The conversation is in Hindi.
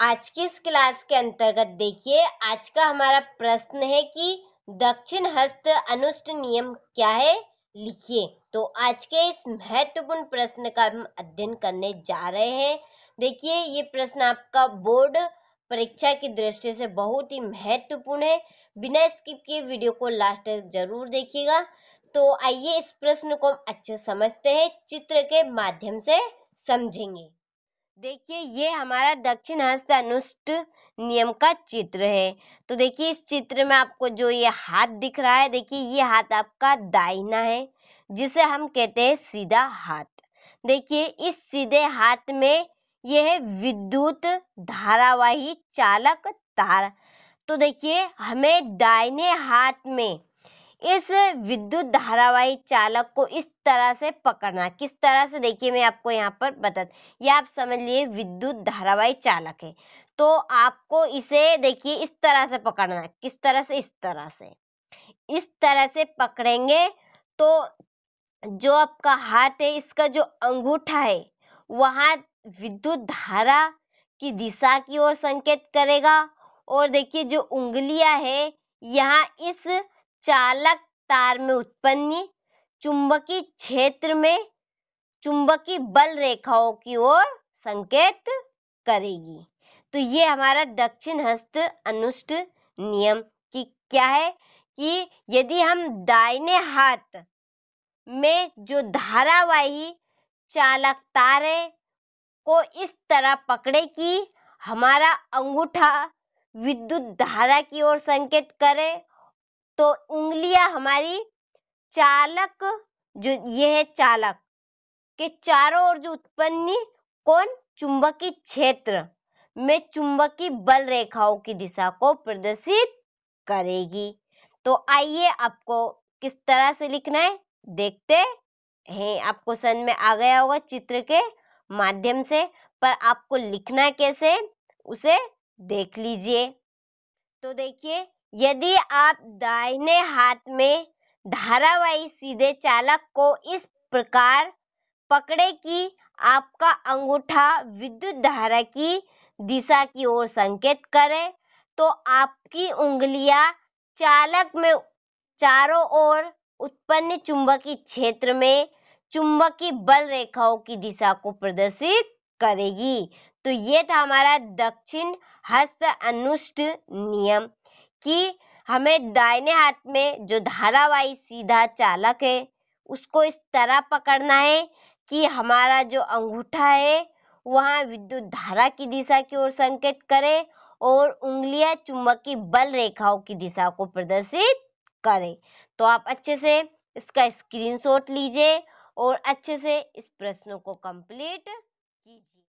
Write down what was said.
आज की इस क्लास के अंतर्गत देखिए आज का हमारा प्रश्न है कि दक्षिण हस्त अनुष्ट नियम क्या है लिखिए तो आज के इस महत्वपूर्ण प्रश्न का हम अध्ययन करने जा रहे हैं देखिए ये प्रश्न आपका बोर्ड परीक्षा की दृष्टि से बहुत ही महत्वपूर्ण है बिना स्किप किए वीडियो को लास्ट तक जरूर देखिएगा तो आइए इस प्रश्न को हम अच्छे समझते हैं चित्र के माध्यम से समझेंगे देखिए ये हमारा दक्षिण हस्त अनुष्ट नियम का चित्र है तो देखिए इस चित्र में आपको जो ये हाथ दिख रहा है देखिए ये हाथ आपका दाहिना है जिसे हम कहते हैं सीधा हाथ देखिए इस सीधे हाथ में यह है विद्युत धारावाही चालक तार तो देखिए हमें दाहिने हाथ में इस विद्युत धारावाही चालक को इस तरह से पकड़ना किस तरह से देखिए मैं आपको यहाँ पर बता यह आप समझ लिए विद्युत धारावाही चालक है तो आपको इसे देखिए इस तरह से पकड़ना किस तरह से इस तरह से इस तरह से पकड़ेंगे तो जो आपका हाथ है इसका जो अंगूठा है वहाँ विद्युत धारा की दिशा की ओर संकेत करेगा और देखिए जो उंगलियां है यहाँ इस चालक तार में उत्पन्न चुंबकीय क्षेत्र में चुंबकीय बल रेखाओं की ओर संकेत करेगी तो ये हमारा दक्षिण हस्त अनुष्ट नियम की क्या है कि यदि हम दाहिने हाथ में जो धारावाही चालक तार है को इस तरह पकड़े कि हमारा अंगूठा विद्युत धारा की ओर संकेत करे तो उंगलियां हमारी चालक जो ये है चालक के चारों ओर जो उत्पन्न कौन चुंबकीय क्षेत्र में चुंबकीय बल रेखाओं की दिशा को प्रदर्शित करेगी तो आइए आपको किस तरह से लिखना है देखते हैं आपको क्वेश्चन में आ गया होगा चित्र के माध्यम से पर आपको लिखना कैसे उसे देख लीजिए तो देखिए यदि आप दाहिने हाथ में धारावाही सीधे चालक को इस प्रकार पकड़े कि आपका अंगूठा विद्युत धारा की दिशा की ओर संकेत करे तो आपकी उंगलियां चालक में चारों ओर उत्पन्न चुंबकीय क्षेत्र में चुंबकीय बल रेखाओं की दिशा को प्रदर्शित करेगी तो ये था हमारा दक्षिण हस्त अनुष्ट नियम कि हमें दाहिने हाथ में जो धारावाही सीधा चालक है उसको इस तरह पकड़ना है कि हमारा जो अंगूठा है वहाँ विद्युत धारा की दिशा की ओर संकेत करे और उंगलियां की बल रेखाओं की दिशा को प्रदर्शित करे तो आप अच्छे से इसका स्क्रीनशॉट लीजिए और अच्छे से इस प्रश्नों को कंप्लीट कीजिए